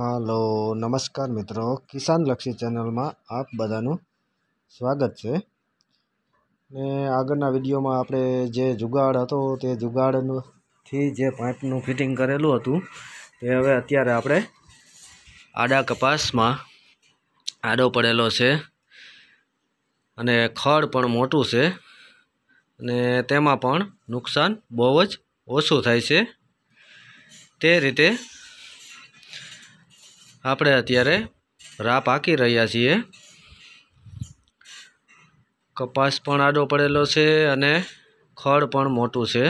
હાલો નમસ્કાર મિત્રો કિસાનલક્ષી ચેનલમાં આપ બધાનું સ્વાગત છે ને આગળના વિડીયોમાં આપણે જે જુગાડ હતો તે જુગાડથી જે પાઇપનું ફિટિંગ કરેલું હતું તે હવે અત્યારે આપણે આડા કપાસમાં આડો પડેલો છે અને ખડ પણ મોટું છે અને તેમાં પણ નુકસાન બહુ જ ઓછું થાય છે તે રીતે આપણે અત્યારે રા પાકી રહ્યા છીએ કપાસ પણ આડો પડેલો છે અને ખડ પણ મોટું છે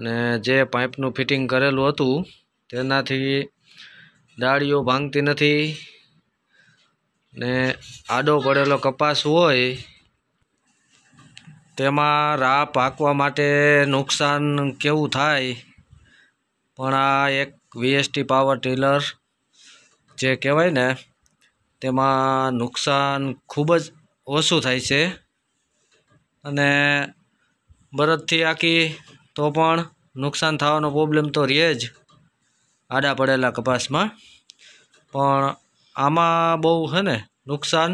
અને જે પાઇપનું ફિટિંગ કરેલું હતું તેનાથી ડાળીઓ ભાંગતી નથી ને આડો પડેલો કપાસ હોય તેમાં રા પાકવા માટે નુકસાન કેવું થાય પણ આ એક વીએસટી પાવર ટીલર જે કહેવાય ને તેમાં નુકસાન ખૂબ જ ઓછું થાય છે અને બરફથી આખી તો પણ નુકસાન થવાનો પ્રોબ્લેમ તો રહે જ આડા પડેલા કપાસમાં પણ આમાં બહુ છે ને નુકસાન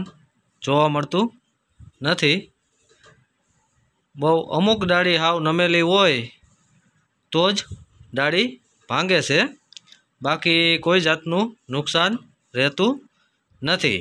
જોવા મળતું નથી બહુ અમુક ડાળી હાવ નમેલી હોય તો જ ડાળી ભાંગે છે બાકી કોઈ જાતનું નુકસાન રહેતું નથી